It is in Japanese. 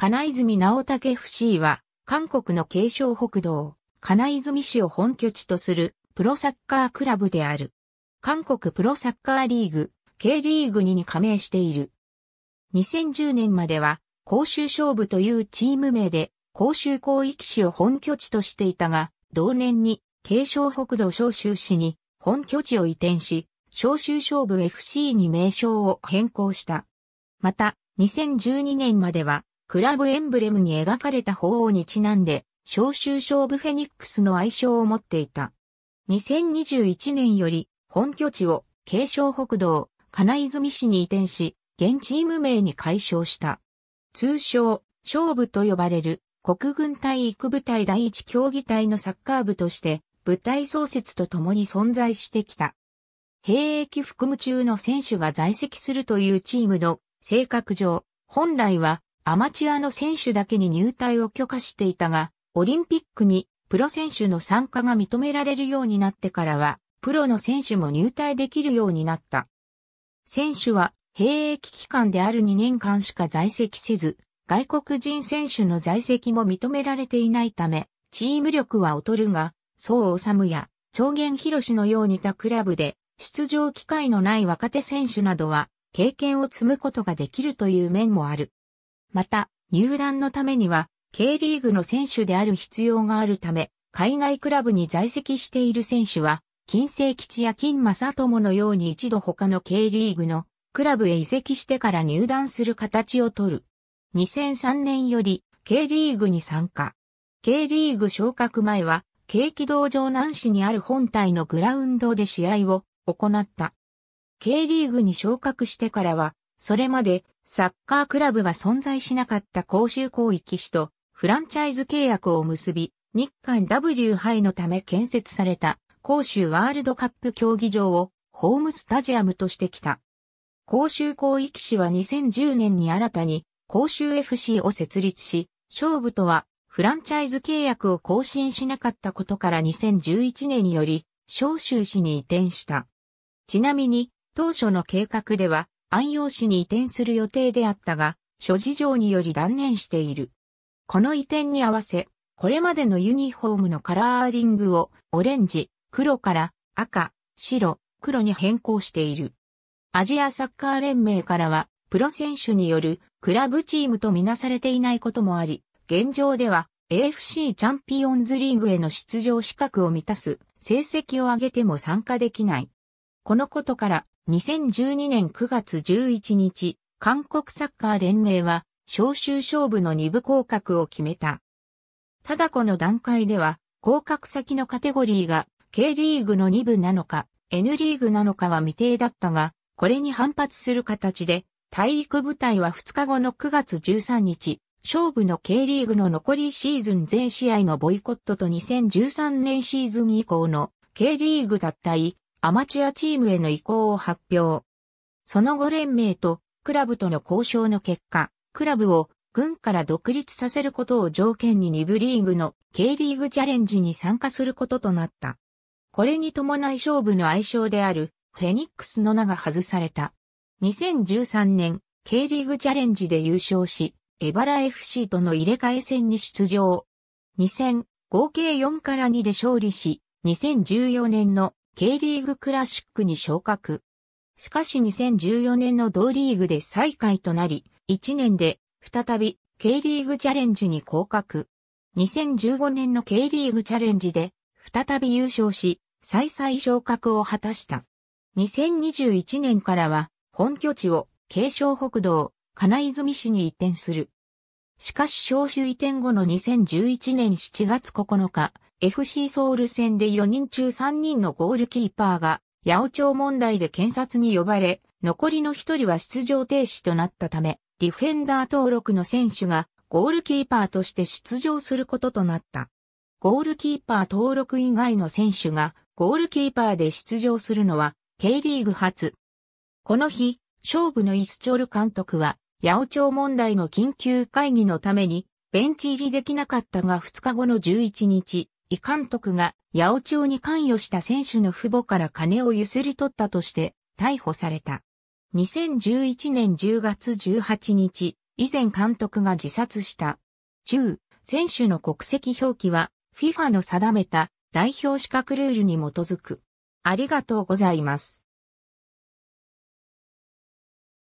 金泉直武 FC は、韓国の継承北道、金泉市を本拠地とするプロサッカークラブである。韓国プロサッカーリーグ、K リーグ2に加盟している。2010年までは、公衆勝負というチーム名で、公衆広域市を本拠地としていたが、同年に、継承北道招集市に、本拠地を移転し、招集勝負 FC に名称を変更した。また、2012年までは、クラブエンブレムに描かれた鳳凰にちなんで、招集勝負フェニックスの愛称を持っていた。2021年より、本拠地を、京承北道、金泉市に移転し、現チーム名に改称した。通称、勝負と呼ばれる、国軍体育部隊第一競技隊のサッカー部として、部隊創設と共に存在してきた。兵役服務中の選手が在籍するというチームの性格上、本来はアマチュアの選手だけに入隊を許可していたが、オリンピックにプロ選手の参加が認められるようになってからは、プロの選手も入隊できるようになった。選手は、兵役期間である2年間しか在籍せず、外国人選手の在籍も認められていないため、チーム力は劣るが、宋治や、長元博のように他クラブで、出場機会のない若手選手などは、経験を積むことができるという面もある。また、入団のためには、K リーグの選手である必要があるため、海外クラブに在籍している選手は、金星吉や金正友のように一度他の K リーグのクラブへ移籍してから入団する形をとる。2003年より K リーグに参加。K リーグ昇格前は、軽気道場南市にある本体のグラウンドで試合を行った。K リーグに昇格してからは、それまでサッカークラブが存在しなかった公衆広域市とフランチャイズ契約を結び、日韓 W 杯のため建設された公衆ワールドカップ競技場をホームスタジアムとしてきた。公衆広域市は2010年に新たに公衆 FC を設立し、勝負とはフランチャイズ契約を更新しなかったことから2011年により、小州市に移転した。ちなみに、当初の計画では、安陽市に移転する予定であったが、諸事情により断念している。この移転に合わせ、これまでのユニフォームのカラーリングをオレンジ、黒から赤、白、黒に変更している。アジアサッカー連盟からは、プロ選手によるクラブチームとみなされていないこともあり、現状では AFC チャンピオンズリーグへの出場資格を満たす成績を上げても参加できない。このことから2012年9月11日、韓国サッカー連盟は、招集勝負の2部降格を決めた。ただこの段階では、降格先のカテゴリーが、K リーグの2部なのか、N リーグなのかは未定だったが、これに反発する形で、体育部隊は2日後の9月13日、勝負の K リーグの残りシーズン全試合のボイコットと2013年シーズン以降の K リーグ脱退、アマチュアチームへの移行を発表。その後連盟とクラブとの交渉の結果、クラブを軍から独立させることを条件に2部リーグの K リーグチャレンジに参加することとなった。これに伴い勝負の愛称であるフェニックスの名が外された。2013年 K リーグチャレンジで優勝し、エバラ FC との入れ替え戦に出場。2 0合計4から2で勝利し、2014年の K リーグクラシックに昇格。しかし2014年の同リーグで最下位となり、1年で再び K リーグチャレンジに降格。2015年の K リーグチャレンジで再び優勝し、再々昇格を果たした。2021年からは本拠地を京承北道金泉市に移転する。しかし招集移転後の2011年7月9日、FC ソウル戦で4人中3人のゴールキーパーが、八百長問題で検察に呼ばれ、残りの1人は出場停止となったため、ディフェンダー登録の選手がゴールキーパーとして出場することとなった。ゴールキーパー登録以外の選手がゴールキーパーで出場するのは K リーグ初。この日、勝負のイスチョル監督は、八百長問題の緊急会議のためにベンチ入りできなかったが2日後の11日、伊監督が八百町に関与した選手の父母から金をゆすり取ったとして逮捕された。2011年10月18日、以前監督が自殺した。中、選手の国籍表記は FIFA の定めた代表資格ルールに基づく。ありがとうございます。